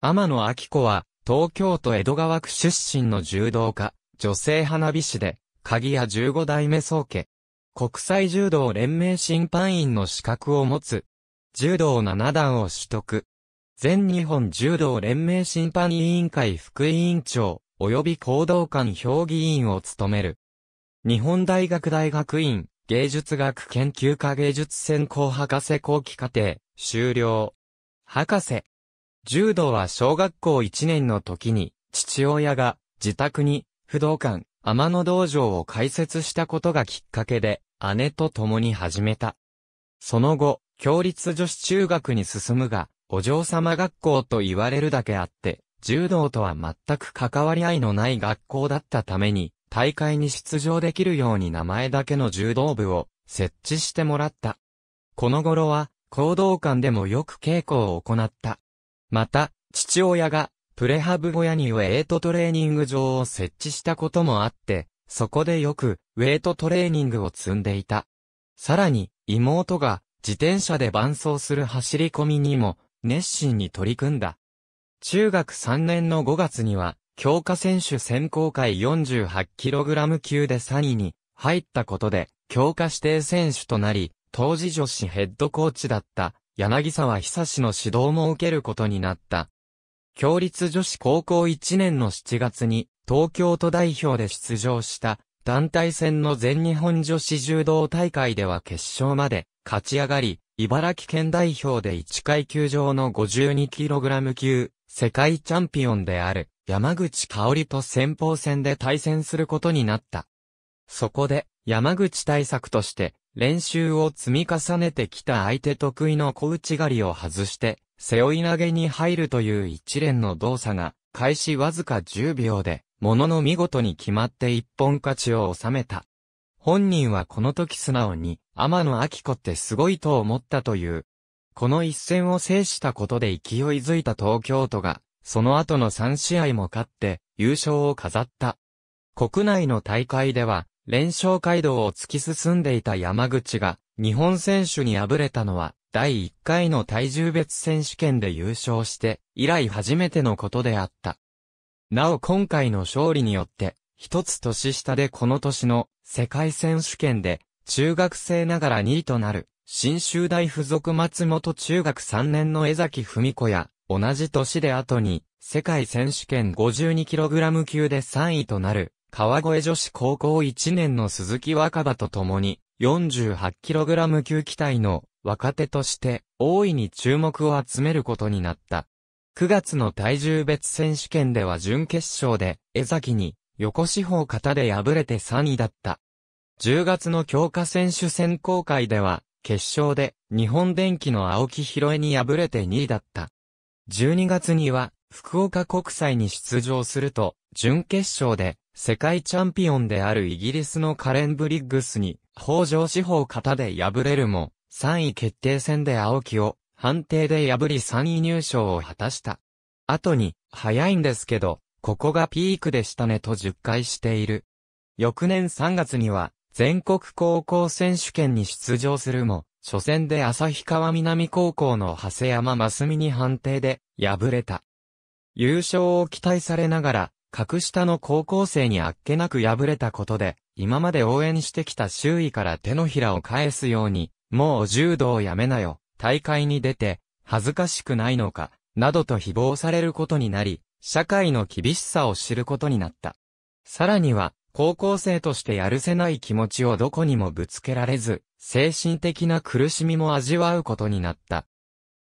天野明子は、東京都江戸川区出身の柔道家、女性花火師で、鍵屋15代目宗家。国際柔道連盟審判員の資格を持つ。柔道7段を取得。全日本柔道連盟審判委員会副委員長、及び行動官評議員を務める。日本大学大学院、芸術学研究科芸術専攻博士後期課程、修了。博士。柔道は小学校1年の時に、父親が自宅に不動館、天野道場を開設したことがきっかけで、姉と共に始めた。その後、共立女子中学に進むが、お嬢様学校と言われるだけあって、柔道とは全く関わり合いのない学校だったために、大会に出場できるように名前だけの柔道部を設置してもらった。この頃は、行動館でもよく稽古を行った。また、父親が、プレハブ小屋にウェイトトレーニング場を設置したこともあって、そこでよく、ウェイトトレーニングを積んでいた。さらに、妹が、自転車で伴走する走り込みにも、熱心に取り組んだ。中学3年の5月には、強化選手選考会 48kg 級で3位に入ったことで、強化指定選手となり、当時女子ヘッドコーチだった柳沢久志の指導も受けることになった。共立女子高校1年の7月に、東京都代表で出場した団体戦の全日本女子柔道大会では決勝まで勝ち上がり、茨城県代表で1階級上の 52kg 級世界チャンピオンである山口香織と先鋒戦で対戦することになった。そこで山口対策として練習を積み重ねてきた相手得意の小内刈りを外して、背負い投げに入るという一連の動作が、開始わずか10秒で、ものの見事に決まって一本勝ちを収めた。本人はこの時素直に、天野明子ってすごいと思ったという。この一戦を制したことで勢いづいた東京都が、その後の3試合も勝って、優勝を飾った。国内の大会では、連勝街道を突き進んでいた山口が、日本選手に敗れたのは、第1回の体重別選手権で優勝して、以来初めてのことであった。なお今回の勝利によって、一つ年下でこの年の世界選手権で、中学生ながら2位となる、新州大附属松本中学3年の江崎文子や、同じ年で後に、世界選手権 52kg 級で3位となる、川越女子高校1年の鈴木若葉と共に、48kg 級期待の若手として大いに注目を集めることになった。9月の体重別選手権では準決勝で江崎に横四方型で敗れて3位だった。10月の強化選手選考会では決勝で日本電機の青木博恵に敗れて2位だった。12月には福岡国際に出場すると準決勝で世界チャンピオンであるイギリスのカレン・ブリッグスに、北条司法型で敗れるも、3位決定戦で青木を、判定で破り3位入賞を果たした。後に、早いんですけど、ここがピークでしたねと10回している。翌年3月には、全国高校選手権に出場するも、初戦で旭川南高校の長谷山真澄に判定で、敗れた。優勝を期待されながら、格下の高校生にあっけなく敗れたことで、今まで応援してきた周囲から手のひらを返すように、もう柔道をやめなよ、大会に出て、恥ずかしくないのか、などと誹謗されることになり、社会の厳しさを知ることになった。さらには、高校生としてやるせない気持ちをどこにもぶつけられず、精神的な苦しみも味わうことになった。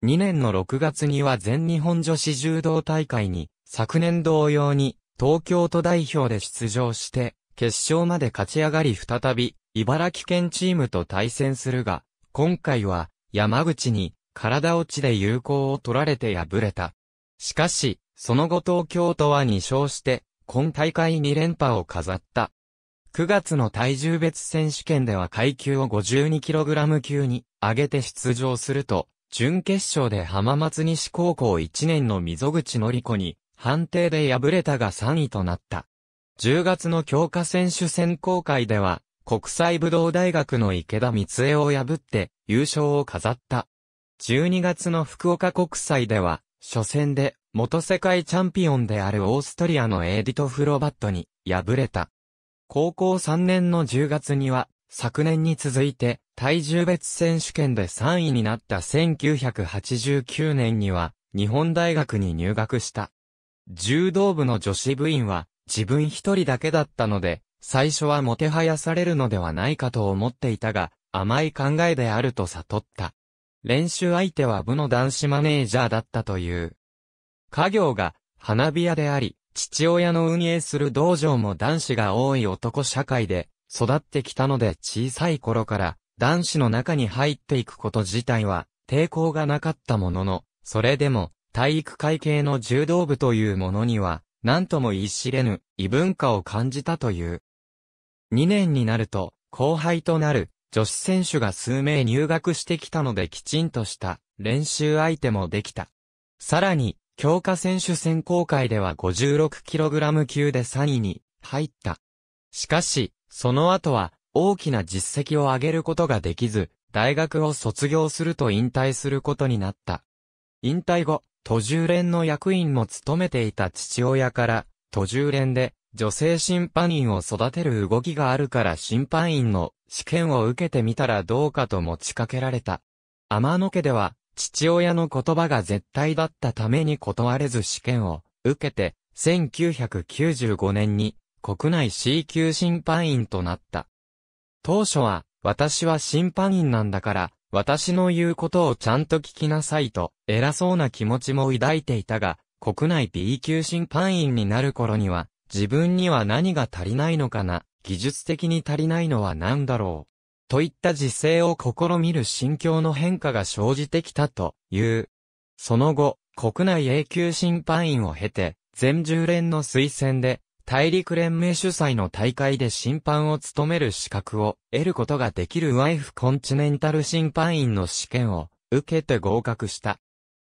2年の6月には全日本女子柔道大会に、昨年同様に、東京都代表で出場して、決勝まで勝ち上がり再び、茨城県チームと対戦するが、今回は、山口に、体落ちで有効を取られて敗れた。しかし、その後東京都は2勝して、今大会2連覇を飾った。9月の体重別選手権では階級を 52kg 級に上げて出場すると、準決勝で浜松西高校1年の溝口のり子に判定で敗れたが3位となった。10月の強化選手選考会では、国際武道大学の池田光恵を破って優勝を飾った。12月の福岡国際では、初戦で元世界チャンピオンであるオーストリアのエディト・フロバットに敗れた。高校3年の10月には、昨年に続いて体重別選手権で3位になった1989年には、日本大学に入学した。柔道部の女子部員は自分一人だけだったので、最初はもてはやされるのではないかと思っていたが、甘い考えであると悟った。練習相手は部の男子マネージャーだったという。家業が花火屋であり、父親の運営する道場も男子が多い男社会で育ってきたので小さい頃から男子の中に入っていくこと自体は抵抗がなかったものの、それでも体育会系の柔道部というものには、何とも言い知れぬ異文化を感じたという。2年になると、後輩となる女子選手が数名入学してきたのできちんとした練習相手もできた。さらに、強化選手選考会では 56kg 級で3位に入った。しかし、その後は大きな実績を上げることができず、大学を卒業すると引退することになった。引退後、途重連の役員も務めていた父親から、途重連で女性審判員を育てる動きがあるから審判員の試験を受けてみたらどうかと持ちかけられた。天野家では、父親の言葉が絶対だったために断れず試験を受けて、1995年に国内 C 級審判員となった。当初は、私は審判員なんだから、私の言うことをちゃんと聞きなさいと、偉そうな気持ちも抱いていたが、国内 B 級審判員になる頃には、自分には何が足りないのかな、技術的に足りないのは何だろう。といった実勢を試みる心境の変化が生じてきたという。その後、国内 A 級審判員を経て、全10連の推薦で、大陸連盟主催の大会で審判を務める資格を得ることができるワイフコンチネンタル審判員の試験を受けて合格した。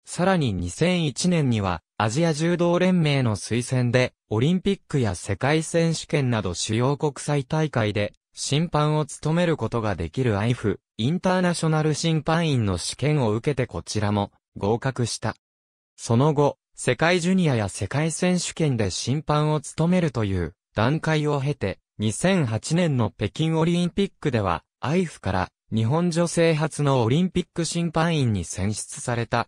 さらに2001年にはアジア柔道連盟の推薦でオリンピックや世界選手権など主要国際大会で審判を務めることができる IF インターナショナル審判員の試験を受けてこちらも合格した。その後、世界ジュニアや世界選手権で審判を務めるという段階を経て、2008年の北京オリンピックでは、IF から日本女性初のオリンピック審判員に選出された。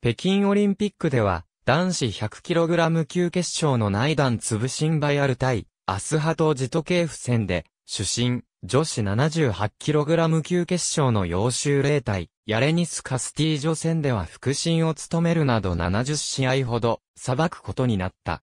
北京オリンピックでは、男子 100kg 級決勝の内団つぶしんばアる対、アスハとジトケーフ戦で、主審、女子 78kg 級決勝の要集霊体、ヤレニス・カスティージョ戦では腹心を務めるなど70試合ほど、裁くことになった。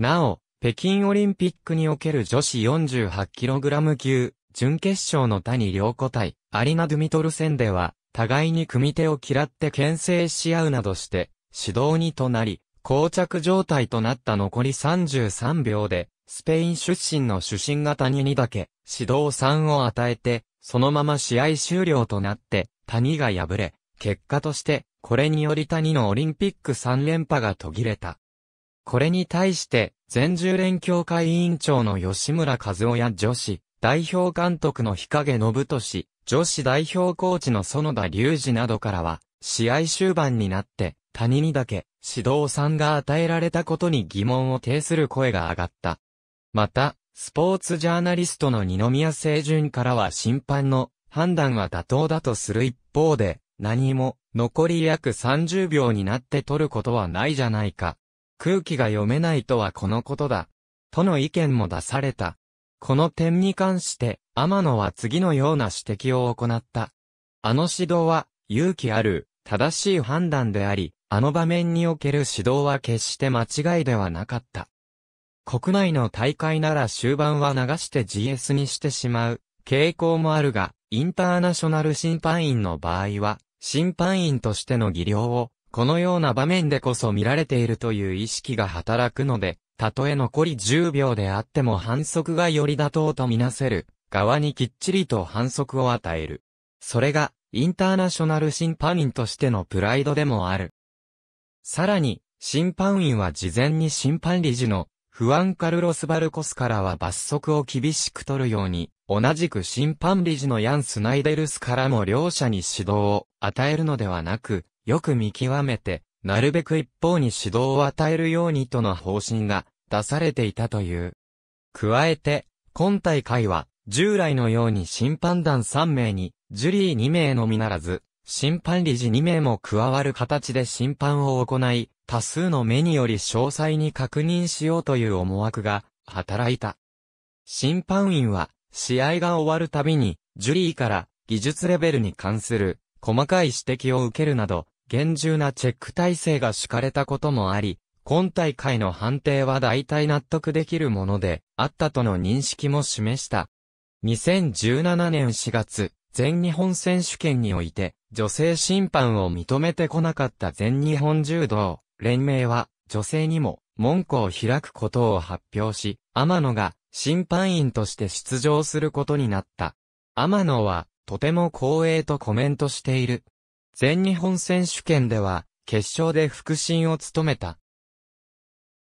なお、北京オリンピックにおける女子 48kg 級、準決勝の谷良子対、アリナ・ドゥミトル戦では、互いに組手を嫌って牽制し合うなどして、指導にとなり、膠着状態となった残り33秒で、スペイン出身の主審が谷にだけ、指導3を与えて、そのまま試合終了となって、谷が敗れ、結果として、これにより谷のオリンピック3連覇が途切れた。これに対して、全十連協会委員長の吉村和夫や女子、代表監督の日陰信俊、女子代表コーチの園田隆二などからは、試合終盤になって、谷にだけ、指導3が与えられたことに疑問を呈する声が上がった。また、スポーツジャーナリストの二宮清純からは審判の判断は妥当だとする一方で、何も残り約30秒になって取ることはないじゃないか。空気が読めないとはこのことだ。との意見も出された。この点に関して、天野は次のような指摘を行った。あの指導は、勇気ある、正しい判断であり、あの場面における指導は決して間違いではなかった。国内の大会なら終盤は流して GS にしてしまう傾向もあるが、インターナショナル審判員の場合は、審判員としての技量を、このような場面でこそ見られているという意識が働くので、たとえ残り10秒であっても反則がより妥当とみなせる、側にきっちりと反則を与える。それが、インターナショナル審判員としてのプライドでもある。さらに、審判員は事前に審判理事のフアンカルロス・バルコスからは罰則を厳しく取るように、同じく審判理事のヤン・スナイデルスからも両者に指導を与えるのではなく、よく見極めて、なるべく一方に指導を与えるようにとの方針が出されていたという。加えて、今大会は、従来のように審判団3名に、ジュリー2名のみならず、審判理事2名も加わる形で審判を行い、多数の目により詳細に確認しようという思惑が働いた。審判員は試合が終わるたびにジュリーから技術レベルに関する細かい指摘を受けるなど厳重なチェック体制が敷かれたこともあり、今大会の判定は大体納得できるものであったとの認識も示した。2017年4月、全日本選手権において、女性審判を認めてこなかった全日本柔道連盟は女性にも門戸を開くことを発表し、天野が審判員として出場することになった。天野はとても光栄とコメントしている。全日本選手権では決勝で副審を務めた。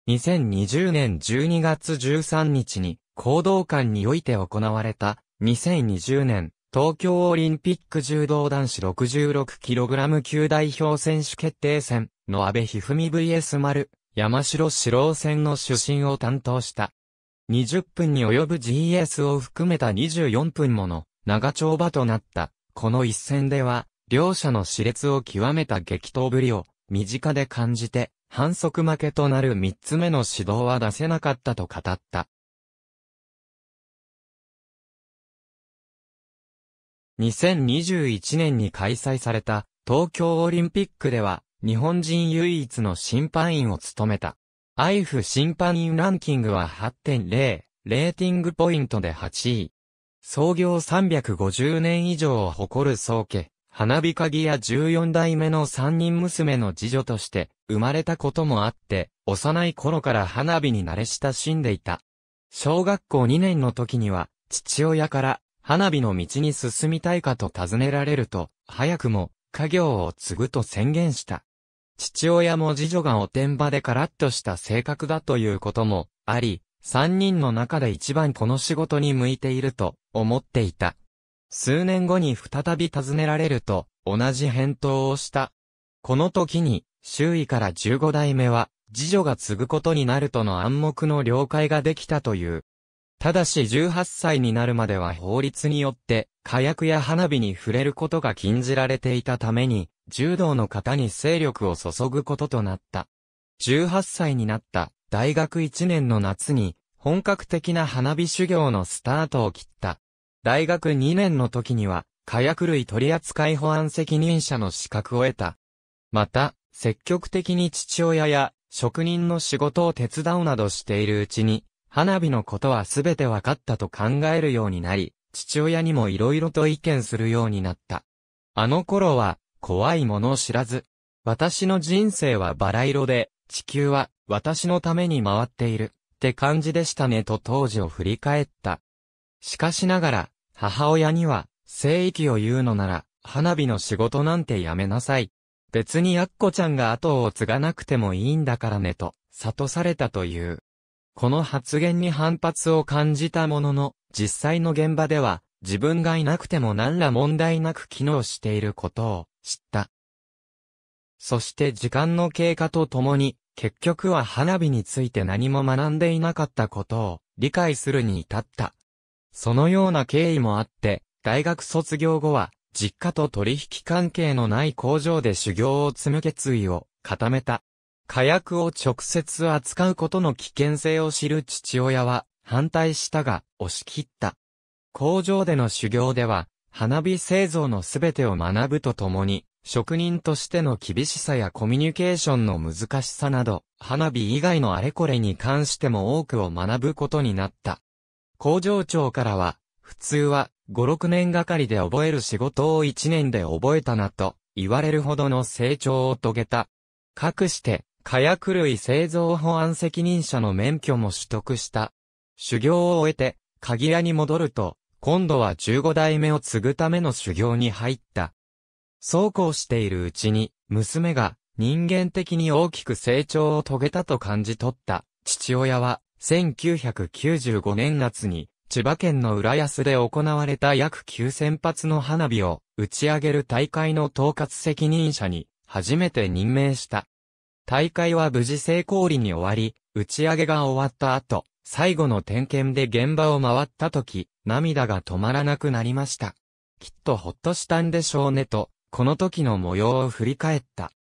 2020年12月13日に行動館において行われた2020年東京オリンピック柔道男子 66kg 級代表選手決定戦の安倍一二三 VS 丸、山城四郎戦の主審を担当した。20分に及ぶ GS を含めた24分もの長丁場となった。この一戦では、両者の熾烈を極めた激闘ぶりを身近で感じて、反則負けとなる三つ目の指導は出せなかったと語った。2021年に開催された東京オリンピックでは日本人唯一の審判員を務めた。イフ審判員ランキングは8.0、レーティングポイントで8位。創業350年以上を誇る宗家、花火鍵屋14代目の三人娘の次女として生まれたこともあって、幼い頃から花火に慣れ親しんでいた。小学校2年の時には、父親から花火の道に進みたいかと尋ねられると、早くも家業を継ぐと宣言した。父親も次女がおてんばでカラッとした性格だということもあり、三人の中で一番この仕事に向いていると思っていた。数年後に再び尋ねられると、同じ返答をした。この時に、周囲から十五代目は、次女が継ぐことになるとの暗黙の了解ができたという。ただし18歳になるまでは法律によって、火薬や花火に触れることが禁じられていたために、柔道の方に勢力を注ぐこととなった。18歳になった大学1年の夏に本格的な花火修行のスタートを切った。大学2年の時には火薬類取扱保安責任者の資格を得た。また、積極的に父親や職人の仕事を手伝うなどしているうちに、花火のことは全て分かったと考えるようになり、父親にも色々と意見するようになった。あの頃は、怖いものを知らず。私の人生はバラ色で、地球は私のために回っているって感じでしたねと当時を振り返った。しかしながら、母親には、聖域を言うのなら、花火の仕事なんてやめなさい。別にやッコちゃんが後を継がなくてもいいんだからねと、悟されたという。この発言に反発を感じたものの、実際の現場では、自分がいなくても何ら問題なく機能していることを知った。そして時間の経過とともに、結局は花火について何も学んでいなかったことを理解するに至った。そのような経緯もあって、大学卒業後は、実家と取引関係のない工場で修行を積む決意を固めた。火薬を直接扱うことの危険性を知る父親は反対したが押し切った。工場での修行では花火製造のすべてを学ぶとともに、職人としての厳しさやコミュニケーションの難しさなど、花火以外のあれこれに関しても多くを学ぶことになった。工場長からは、普通は5、6年がかりで覚える仕事を1年で覚えたなと言われるほどの成長を遂げた。かくして、火薬類製造保安責任者の免許も取得した。修行を終えて、鍵屋に戻ると、今度は15代目を継ぐための修行に入った。そうこうしているうちに、娘が人間的に大きく成長を遂げたと感じ取った。父親は、1995年夏に、千葉県の浦安で行われた約9000発の花火を打ち上げる大会の統括責任者に初めて任命した。大会は無事成功裏に終わり、打ち上げが終わった後、最後の点検で現場を回った時、涙が止まらなくなりました。きっとほっとしたんでしょうねと、この時の模様を振り返った。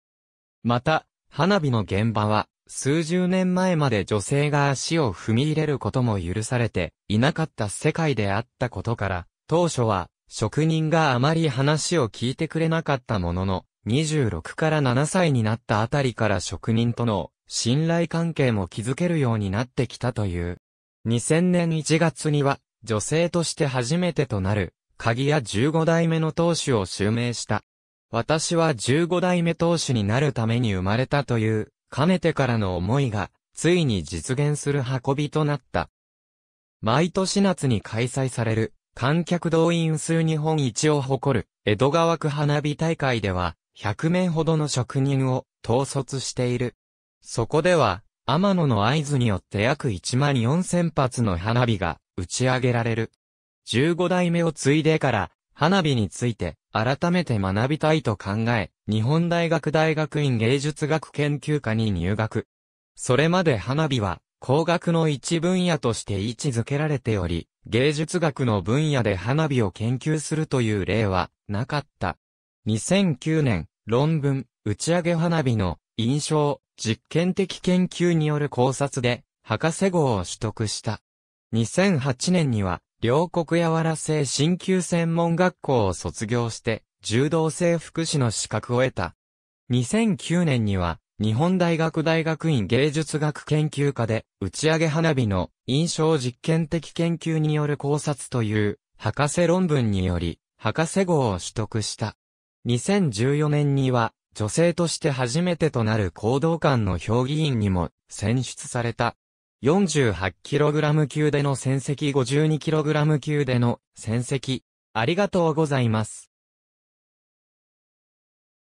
また、花火の現場は、数十年前まで女性が足を踏み入れることも許されていなかった世界であったことから、当初は職人があまり話を聞いてくれなかったものの、26から7歳になったあたりから職人との信頼関係も築けるようになってきたという。2000年1月には女性として初めてとなる、鍵屋15代目の当主を襲名した。私は15代目当主になるために生まれたという、かねてからの思いが、ついに実現する運びとなった。毎年夏に開催される、観客動員数日本一を誇る、江戸川区花火大会では、100名ほどの職人を統率している。そこでは、天野の合図によって約1万4000発の花火が打ち上げられる。15代目を継いでから、花火について改めて学びたいと考え、日本大学大学院芸術学研究科に入学。それまで花火は工学の一分野として位置づけられており、芸術学の分野で花火を研究するという例はなかった。2009年、論文、打ち上げ花火の印象、実験的研究による考察で、博士号を取得した。2008年には、両国柔ら性鍼灸専門学校を卒業して、柔道制服師の資格を得た。2009年には、日本大学大学院芸術学研究科で、打ち上げ花火の印象実験的研究による考察という、博士論文により、博士号を取得した。2014年には、女性として初めてとなる行動官の評議員にも選出された。48kg 級での戦績 52kg 級での戦績。ありがとうございます。